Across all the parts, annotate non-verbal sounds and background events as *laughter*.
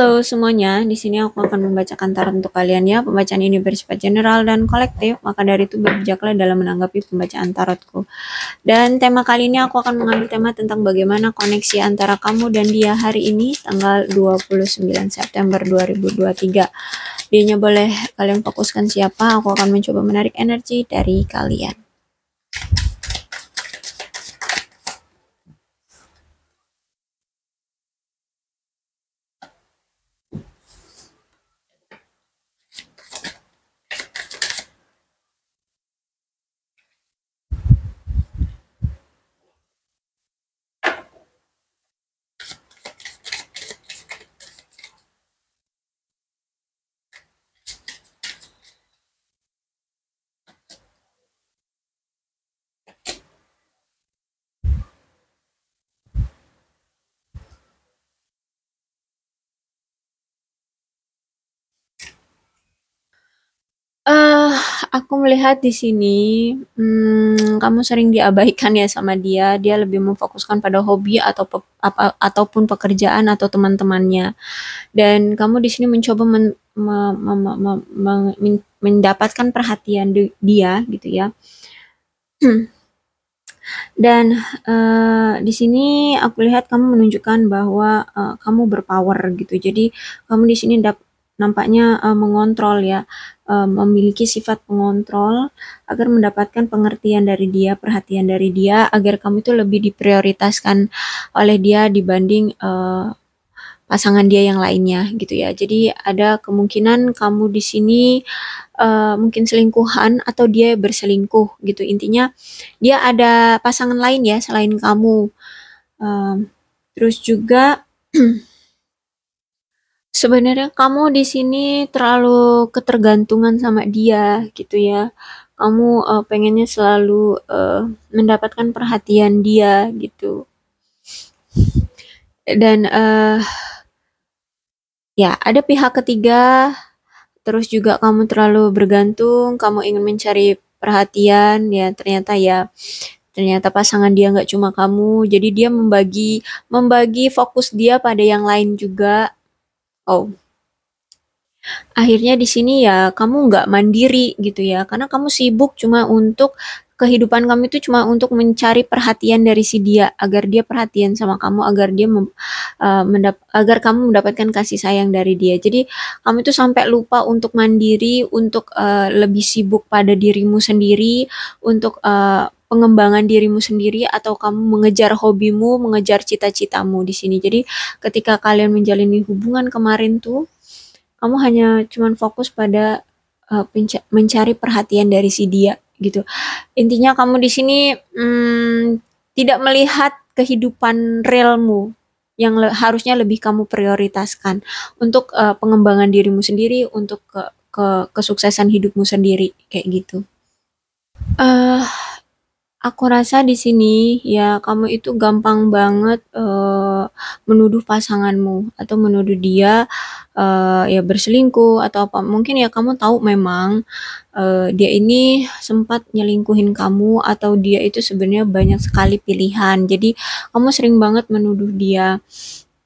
Halo semuanya, di sini aku akan membacakan tarot untuk kalian ya. Pembacaan ini bersifat general dan kolektif, maka dari itu berbijaklah dalam menanggapi pembacaan tarotku. Dan tema kali ini aku akan mengambil tema tentang bagaimana koneksi antara kamu dan dia hari ini tanggal 29 September 2023. Dianya boleh kalian fokuskan siapa, aku akan mencoba menarik energi dari kalian. aku melihat di sini hmm, kamu sering diabaikan ya sama dia. Dia lebih memfokuskan pada hobi atau pe apa ataupun pekerjaan atau teman-temannya. Dan kamu di sini mencoba men me me me me mendapatkan perhatian di dia gitu ya. *clears throat* Dan uh, di sini aku lihat kamu menunjukkan bahwa uh, kamu berpower gitu. Jadi kamu di sini dapat nampaknya uh, mengontrol ya, uh, memiliki sifat pengontrol agar mendapatkan pengertian dari dia, perhatian dari dia, agar kamu itu lebih diprioritaskan oleh dia dibanding uh, pasangan dia yang lainnya gitu ya. Jadi ada kemungkinan kamu di sini uh, mungkin selingkuhan atau dia berselingkuh gitu. Intinya dia ada pasangan lain ya selain kamu. uh, terus juga *clears throat* Sebenarnya kamu di sini terlalu ketergantungan sama dia gitu ya. Kamu uh, pengennya selalu uh, mendapatkan perhatian dia gitu. Dan uh, ya, ada pihak ketiga terus juga kamu terlalu bergantung, kamu ingin mencari perhatian ya ternyata ya ternyata pasangan dia nggak cuma kamu jadi dia membagi membagi fokus dia pada yang lain juga Oh. Akhirnya di sini ya kamu nggak mandiri gitu ya, karena kamu sibuk cuma untuk kehidupan kamu itu cuma untuk mencari perhatian dari si dia agar dia perhatian sama kamu agar dia mem, uh, mendap, agar kamu mendapatkan kasih sayang dari dia jadi kamu itu sampai lupa untuk mandiri untuk uh, lebih sibuk pada dirimu sendiri untuk uh, pengembangan dirimu sendiri atau kamu mengejar hobimu, mengejar cita-citamu di sini. Jadi ketika kalian menjalani hubungan kemarin tuh, kamu hanya cuman fokus pada uh, mencari perhatian dari si dia gitu. Intinya kamu di sini hmm, tidak melihat kehidupan realmu yang le harusnya lebih kamu prioritaskan untuk uh, pengembangan dirimu sendiri, untuk ke, ke kesuksesan hidupmu sendiri kayak gitu. Uh, Aku rasa di sini ya kamu itu gampang banget, eee, eh, menuduh pasanganmu atau menuduh dia, eee, eh, ya berselingkuh atau apa. Mungkin ya kamu tahu memang, eee, eh, dia ini sempat nyelingkuhin kamu atau dia itu sebenarnya banyak sekali pilihan. Jadi kamu sering banget menuduh dia,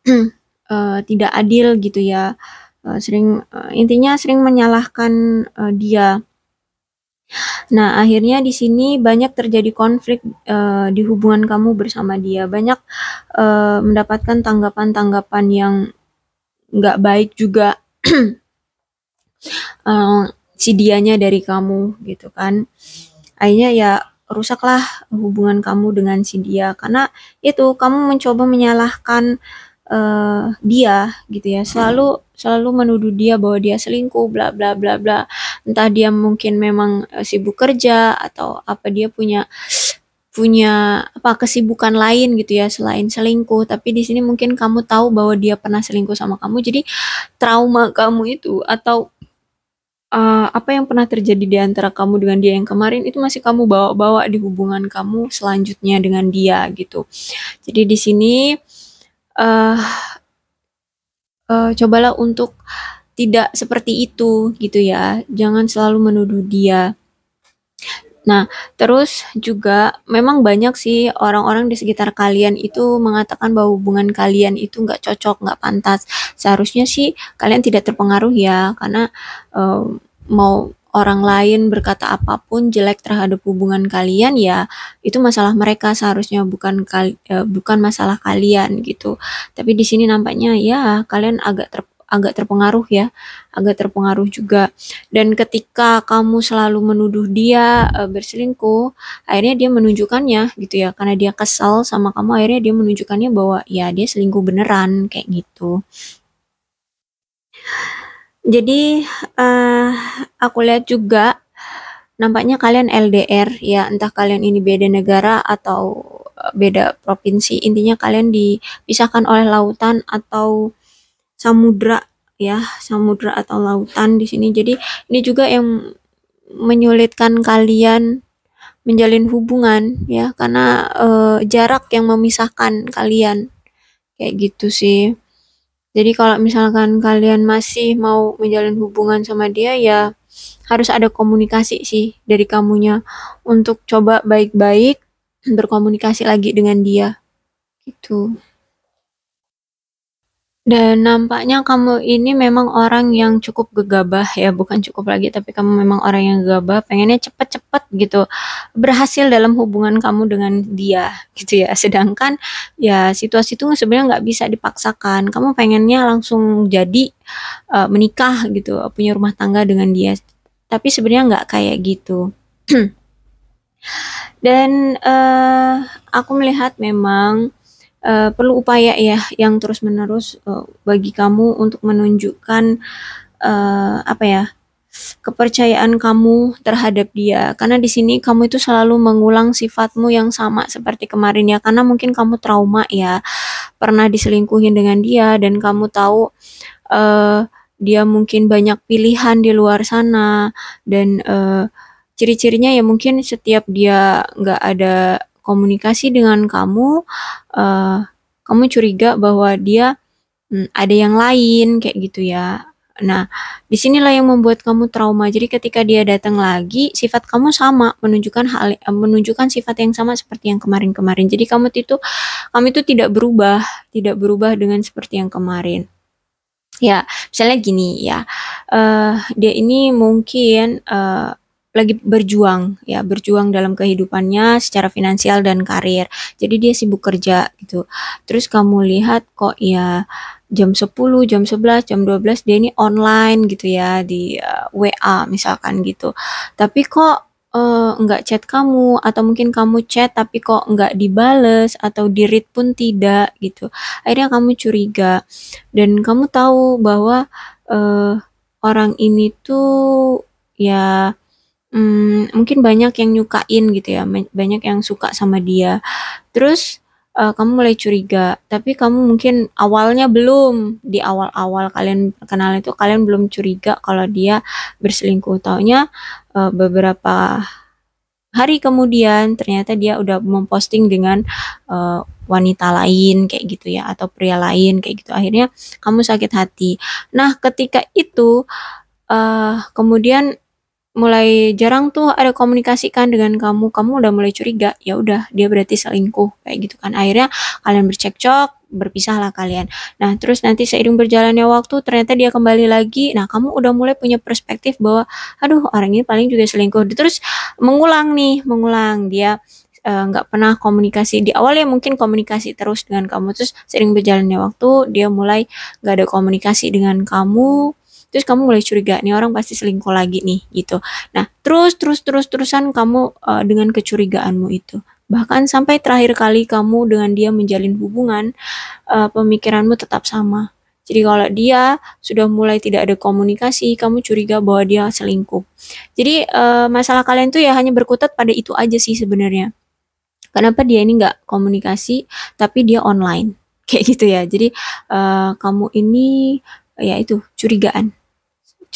eee, *clears throat* tidak adil gitu ya, eee, sering intinya sering menyalahkan, eee, dia. Nah, akhirnya di sini banyak terjadi konflik, uh, di hubungan kamu bersama dia. Banyak, uh, mendapatkan tanggapan-tanggapan yang nggak baik juga, uh, *clears throat* si dianya dari kamu, gitu kan. Akhirnya ya rusaklah hubungan kamu dengan si dia, karena itu, kamu mencoba menyalahkan uh, dia gitu ya selalu selalu menuduh dia bahwa dia selingkuh bla bla bla bla entah dia mungkin memang uh, sibuk kerja atau apa dia punya punya apa kesibukan lain gitu ya selain selingkuh tapi di sini mungkin kamu tahu bahwa dia pernah selingkuh sama kamu jadi trauma kamu itu atau uh, apa yang pernah terjadi di antara kamu dengan dia yang kemarin itu masih kamu bawa-bawa di hubungan kamu selanjutnya dengan dia gitu jadi di sini uh, uh, cobalah untuk tidak seperti itu gitu ya. Jangan selalu menuduh dia. Nah, terus juga memang banyak sih orang-orang di sekitar kalian itu mengatakan bahwa hubungan kalian itu nggak cocok, nggak pantas. Seharusnya sih kalian tidak terpengaruh ya, karena um, mau orang lain berkata apapun jelek terhadap hubungan kalian ya itu masalah mereka seharusnya bukan kal e, bukan masalah kalian gitu. Tapi di sini nampaknya ya kalian agak ter agak terpengaruh ya, agak terpengaruh juga. Dan ketika kamu selalu menuduh dia e, berselingkuh, akhirnya dia menunjukkannya gitu ya, karena dia kesal sama kamu, akhirnya dia menunjukkannya bahwa ya dia selingkuh beneran kayak gitu. Jadi uh, aku lihat juga nampaknya kalian LDR ya entah kalian ini beda negara atau eh, beda provinsi intinya kalian dipisahkan oleh lautan atau samudra ya samudra atau lautan di sini jadi ini juga yang menyulitkan kalian menjalin hubungan ya karena uh, jarak yang memisahkan kalian kayak gitu sih jadi kalau misalkan kalian masih mau menjalin hubungan sama dia ya harus ada komunikasi sih dari kamunya untuk coba baik-baik berkomunikasi lagi dengan dia. Gitu. Dan nampaknya kamu ini memang orang yang cukup gegabah ya, bukan cukup lagi tapi kamu memang orang yang gegabah, pengennya cepet-cepet gitu. Berhasil dalam hubungan kamu dengan dia gitu ya. Sedangkan ya situasi itu sebenarnya nggak bisa dipaksakan. Kamu pengennya langsung jadi uh, menikah gitu, punya rumah tangga dengan dia. Tapi sebenarnya nggak kayak gitu. *clears throat* Dan uh, aku melihat memang uh, perlu upaya ya yang terus-menerus uh, bagi kamu untuk menunjukkan uh, apa ya kepercayaan kamu terhadap dia karena di sini kamu itu selalu mengulang sifatmu yang sama seperti kemarin ya karena mungkin kamu trauma ya pernah diselingkuhin dengan dia dan kamu tahu uh, dia mungkin banyak pilihan di luar sana dan uh, ciri-cirinya ya mungkin setiap dia nggak ada komunikasi dengan kamu, uh, kamu curiga bahwa dia hmm, ada yang lain kayak gitu ya. Nah, disinilah yang membuat kamu trauma. Jadi ketika dia datang lagi, sifat kamu sama, menunjukkan hal, eh, menunjukkan sifat yang sama seperti yang kemarin-kemarin. Jadi kamu itu, kamu itu tidak berubah, tidak berubah dengan seperti yang kemarin. Ya, misalnya gini ya, uh, dia ini mungkin uh, lagi berjuang ya berjuang dalam kehidupannya secara finansial dan karir jadi dia sibuk kerja gitu terus kamu lihat kok ya jam 10, jam 11, jam 12 dia ini online gitu ya di uh, eh, WA misalkan gitu. Tapi kok eh, nggak uh, chat kamu atau mungkin kamu chat tapi kok enggak dibales atau di read pun tidak gitu. Akhirnya kamu curiga dan kamu tahu bahwa uh, orang ini tuh ya hmm, mungkin banyak yang nyukain gitu ya, banyak yang suka sama dia. Terus, uh, kamu mulai curiga, tapi kamu mungkin awalnya belum, di awal-awal kalian kenal itu kalian belum curiga kalau dia berselingkuh. Taunya, uh, beberapa hari kemudian ternyata dia udah memposting dengan, uh, wanita lain kayak gitu ya, atau pria lain kayak gitu. Akhirnya kamu sakit hati. Nah ketika itu, uh, kemudian mulai jarang tuh ada komunikasi kan dengan kamu kamu udah mulai curiga ya udah dia berarti selingkuh kayak gitu kan akhirnya kalian bercekcok berpisah lah kalian nah terus nanti seiring berjalannya waktu ternyata dia kembali lagi nah kamu udah mulai punya perspektif bahwa aduh orang ini paling juga selingkuh terus mengulang nih mengulang dia e, nggak uh, pernah komunikasi di awal ya mungkin komunikasi terus dengan kamu terus sering berjalannya waktu dia mulai nggak ada komunikasi dengan kamu terus kamu mulai curiga nih orang pasti selingkuh lagi nih gitu nah terus terus terus terusan kamu uh, dengan kecurigaanmu itu bahkan sampai terakhir kali kamu dengan dia menjalin hubungan uh, pemikiranmu tetap sama jadi kalau dia sudah mulai tidak ada komunikasi, kamu curiga bahwa dia selingkuh. Jadi uh, masalah kalian tuh ya hanya berkutat pada itu aja sih sebenarnya. Kenapa dia ini nggak komunikasi, tapi dia online *laughs* kayak gitu ya. Jadi uh, kamu ini ya itu curigaan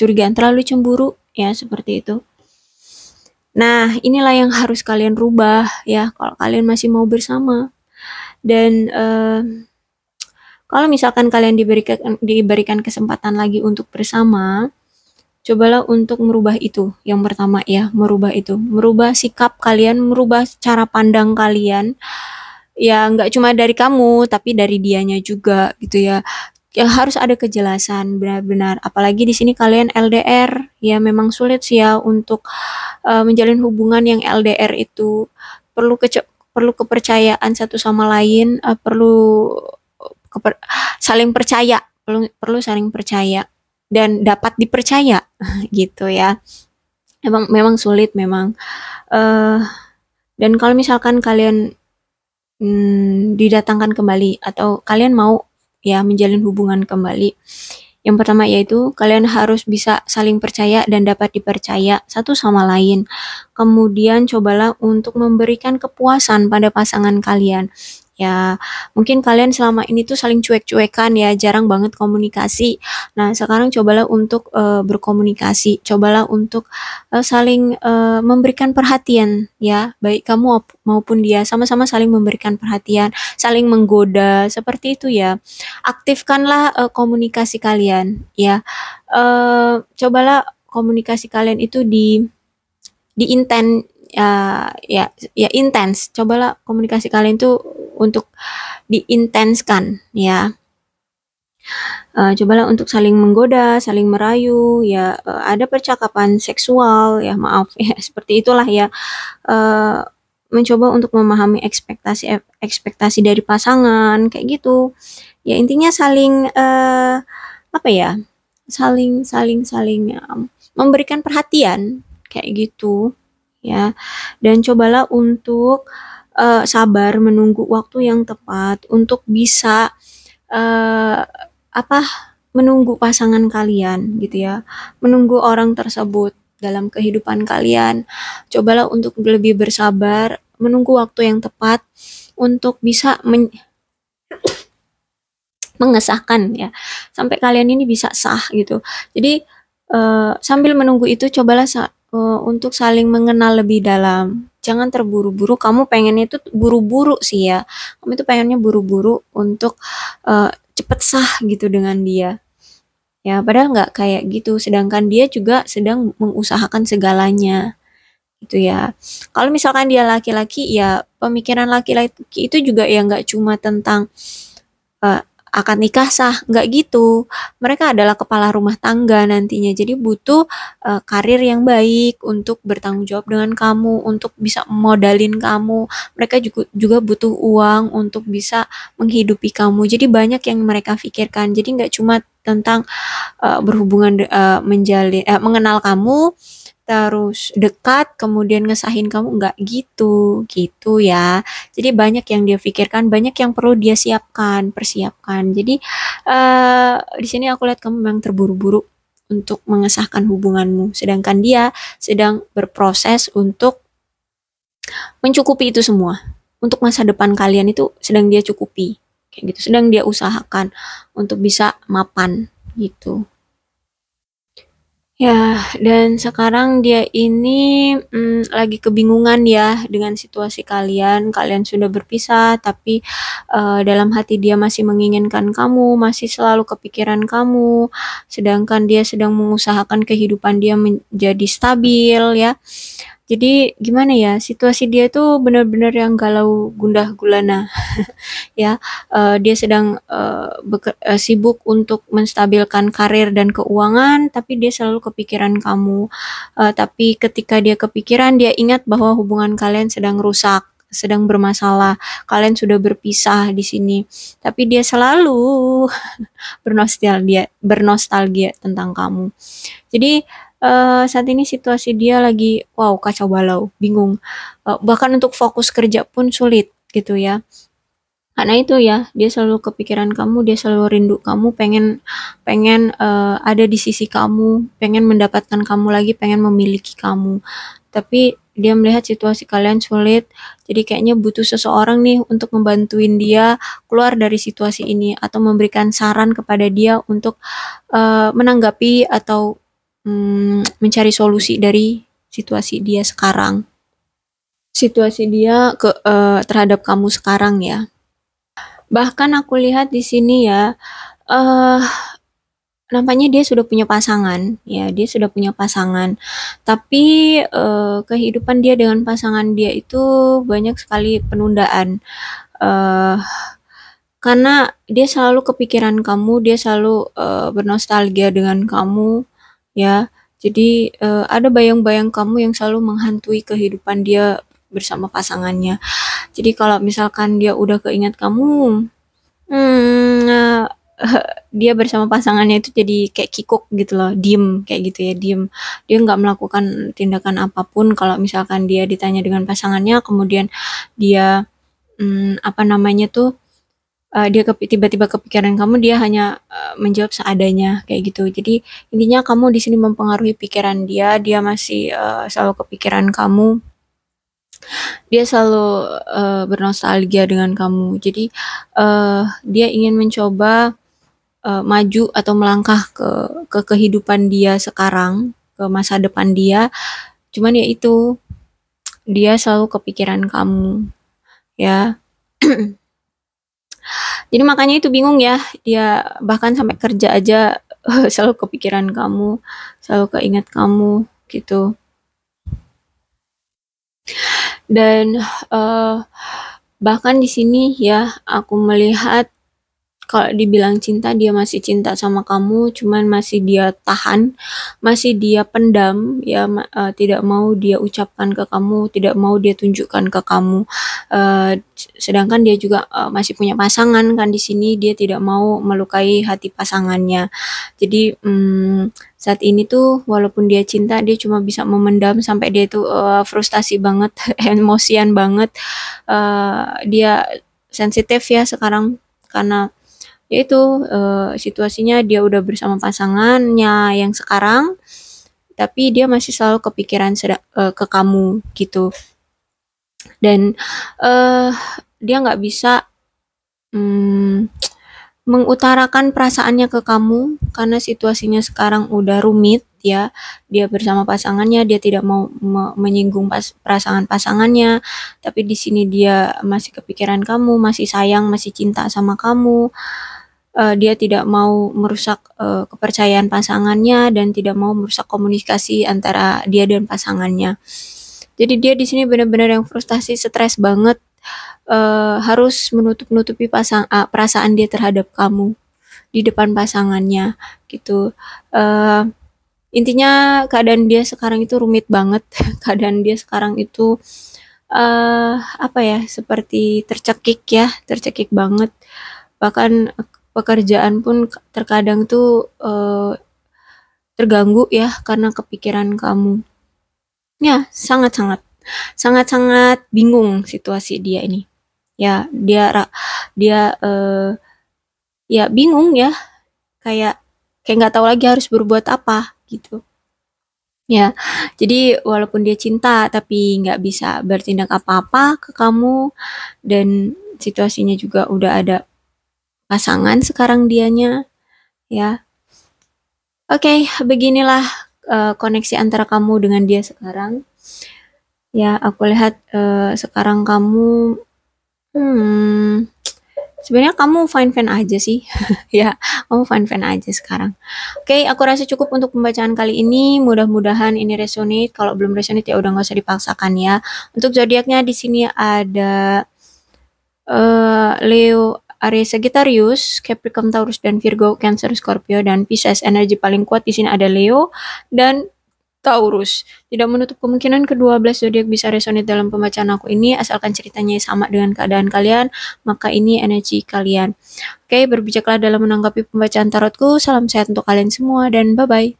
kecurigaan, terlalu cemburu, ya seperti itu. Nah, inilah yang harus kalian rubah ya kalau kalian masih mau bersama. Dan uh, kalau misalkan kalian diberikan diberikan kesempatan lagi untuk bersama, cobalah untuk merubah itu. Yang pertama ya, merubah itu, merubah sikap kalian, merubah cara pandang kalian. Ya, nggak cuma dari kamu, tapi dari dianya juga gitu ya ya harus ada kejelasan benar-benar apalagi di sini kalian LDR ya memang sulit sih ya untuk uh, menjalin hubungan yang LDR itu perlu ke perlu kepercayaan satu sama lain uh, perlu keper saling percaya perlu perlu saling percaya dan dapat dipercaya *laughs* gitu ya memang memang sulit memang uh, dan kalau misalkan kalian hmm, didatangkan kembali atau kalian mau ya menjalin hubungan kembali. Yang pertama yaitu kalian harus bisa saling percaya dan dapat dipercaya satu sama lain. Kemudian cobalah untuk memberikan kepuasan pada pasangan kalian. Ya, mungkin kalian selama ini tuh saling cuek-cuekan ya, jarang banget komunikasi. Nah, sekarang cobalah untuk uh, berkomunikasi, cobalah untuk uh, saling uh, memberikan perhatian ya, baik kamu maupun dia sama-sama saling memberikan perhatian, saling menggoda, seperti itu ya. Aktifkanlah uh, komunikasi kalian ya. Uh, cobalah komunikasi kalian itu di di intent uh, ya, ya ya intens cobalah komunikasi kalian tuh untuk diintenskan ya uh, cobalah untuk saling menggoda, saling merayu, ya uh, ada percakapan seksual, ya maaf *laughs* ya seperti itulah ya uh, mencoba untuk memahami ekspektasi ekspektasi dari pasangan kayak gitu, ya intinya saling uh, apa ya saling saling saling ya, memberikan perhatian kayak gitu ya dan cobalah untuk uh, uh, sabar menunggu waktu yang tepat untuk bisa uh, apa menunggu pasangan kalian gitu ya menunggu orang tersebut dalam kehidupan kalian cobalah untuk lebih bersabar menunggu waktu yang tepat untuk bisa men mengesahkan ya sampai kalian ini bisa sah gitu jadi uh, sambil menunggu itu cobalah uh, untuk saling mengenal lebih dalam jangan terburu-buru. Kamu pengennya itu buru-buru sih ya. Kamu itu pengennya buru-buru untuk uh, cepet sah gitu dengan dia. Ya, padahal nggak kayak gitu. Sedangkan dia juga sedang mengusahakan segalanya. Gitu ya. Kalau misalkan dia laki-laki, ya pemikiran laki-laki itu juga ya nggak cuma tentang uh, akan nikah sah, nggak gitu. Mereka adalah kepala rumah tangga nantinya, jadi butuh uh, karir yang baik untuk bertanggung jawab dengan kamu, untuk bisa modalin kamu. Mereka juga juga butuh uang untuk bisa menghidupi kamu. Jadi banyak yang mereka pikirkan. Jadi nggak cuma tentang uh, berhubungan uh, menjalin uh, mengenal kamu terus dekat kemudian ngesahin kamu nggak gitu gitu ya jadi banyak yang dia pikirkan banyak yang perlu dia siapkan persiapkan jadi uh, di sini aku lihat kamu memang terburu-buru untuk mengesahkan hubunganmu sedangkan dia sedang berproses untuk mencukupi itu semua untuk masa depan kalian itu sedang dia cukupi kayak gitu sedang dia usahakan untuk bisa mapan gitu Ya, dan sekarang dia ini, hmm, lagi kebingungan ya dengan situasi kalian. Kalian sudah berpisah, tapi, uh, dalam hati dia masih menginginkan kamu, masih selalu kepikiran kamu, sedangkan dia sedang mengusahakan kehidupan dia menjadi stabil ya. Jadi gimana ya, situasi dia itu benar-benar yang galau gundah gulana. *laughs* ya, uh, dia sedang uh, uh, sibuk untuk menstabilkan karir dan keuangan, tapi dia selalu kepikiran kamu. Uh, tapi ketika dia kepikiran, dia ingat bahwa hubungan kalian sedang rusak sedang bermasalah, kalian sudah berpisah di sini, tapi dia selalu *laughs* bernostalgia, bernostalgia tentang kamu. Jadi uh, saat ini situasi dia lagi wow kacau balau, bingung. Uh, bahkan untuk fokus kerja pun sulit gitu ya. Karena itu ya, dia selalu kepikiran kamu, dia selalu rindu kamu, pengen pengen uh, ada di sisi kamu, pengen mendapatkan kamu lagi, pengen memiliki kamu. Tapi dia melihat situasi kalian sulit jadi kayaknya butuh seseorang nih untuk membantuin dia keluar dari situasi ini atau memberikan saran kepada dia untuk uh, menanggapi atau hmm, mencari solusi dari situasi dia sekarang. Situasi dia ke uh, terhadap kamu sekarang ya. Bahkan aku lihat di sini ya, uh, nampaknya dia sudah punya pasangan, ya dia sudah punya pasangan. Tapi, uh, kehidupan dia dengan pasangan dia itu banyak sekali penundaan, uh, karena dia selalu kepikiran kamu, dia selalu, uh, bernostalgia dengan kamu ya. Jadi, eee, eh, ada bayang-bayang kamu yang selalu menghantui kehidupan dia bersama pasangannya. Jadi kalau misalkan dia udah keingat kamu, hmm, eee, eh, *laughs* dia bersama pasangannya itu jadi kayak kikuk gitu loh, diem kayak gitu ya, diem. Dia nggak melakukan tindakan apapun kalau misalkan dia ditanya dengan pasangannya, kemudian dia, hmm, apa namanya tuh, uh, dia tiba tiba-tiba kepikiran kamu dia hanya uh, menjawab seadanya kayak gitu jadi intinya kamu di sini mempengaruhi pikiran dia dia masih uh, selalu kepikiran kamu dia selalu uh, bernostalgia dengan kamu jadi uh, dia ingin mencoba uh, maju atau melangkah ke ke kehidupan dia sekarang ke masa depan dia cuman ya itu dia selalu kepikiran kamu ya *clears throat* Jadi makanya itu bingung ya, dia bahkan sampai kerja aja *laughs* selalu kepikiran kamu, selalu keinget kamu gitu. Dan uh, bahkan di sini ya aku melihat kalau dibilang cinta dia masih cinta sama kamu cuman masih dia tahan masih dia pendam ya uh, tidak mau dia ucapkan ke kamu tidak mau dia tunjukkan ke kamu uh, sedangkan dia juga uh, masih punya pasangan kan di sini dia tidak mau melukai hati pasangannya jadi um, saat ini tuh walaupun dia cinta dia cuma bisa memendam sampai dia tuh uh, frustasi banget *laughs* emosian banget uh, dia sensitif ya sekarang karena yaitu uh, eh, situasinya dia udah bersama pasangannya yang sekarang tapi dia masih selalu kepikiran uh, ke kamu gitu dan uh, dia nggak bisa um, mengutarakan perasaannya ke kamu karena situasinya sekarang udah rumit ya dia bersama pasangannya dia tidak mau me menyinggung pas perasaan pasangannya tapi di sini dia masih kepikiran kamu masih sayang masih cinta sama kamu uh, dia tidak mau merusak uh, kepercayaan pasangannya dan tidak mau merusak komunikasi antara dia dan pasangannya. Jadi dia di sini benar-benar yang frustasi, stres banget, uh, harus menutup-nutupi pasang uh, perasaan dia terhadap kamu di depan pasangannya gitu. Uh, intinya keadaan dia sekarang itu rumit banget, *laughs* keadaan dia sekarang itu uh, apa ya seperti tercekik ya, tercekik banget. Bahkan pekerjaan pun terkadang tuh uh, terganggu ya karena kepikiran kamu. Ya, sangat-sangat sangat-sangat bingung situasi dia ini. Ya, dia dia uh, ya bingung ya. Kayak kayak nggak tahu lagi harus berbuat apa gitu. Ya, jadi walaupun dia cinta tapi nggak bisa bertindak apa-apa ke kamu dan situasinya juga udah ada pasangan sekarang dianya ya oke okay, beginilah uh, koneksi antara kamu dengan dia sekarang ya aku lihat uh, sekarang kamu hmm sebenarnya kamu fine fan aja sih *laughs* ya kamu fine fan aja sekarang oke okay, aku rasa cukup untuk pembacaan kali ini mudah-mudahan ini resonate kalau belum resonate ya udah nggak usah dipaksakan ya untuk zodiaknya di sini ada uh, Leo Aries Sagittarius, Capricorn Taurus dan Virgo, Cancer Scorpio dan Pisces. Energi paling kuat di sini ada Leo dan Taurus. Tidak menutup kemungkinan kedua belas zodiak bisa resonate dalam pembacaan aku ini asalkan ceritanya sama dengan keadaan kalian, maka ini energi kalian. Oke, berbijaklah dalam menanggapi pembacaan tarotku. Salam sehat untuk kalian semua dan bye-bye.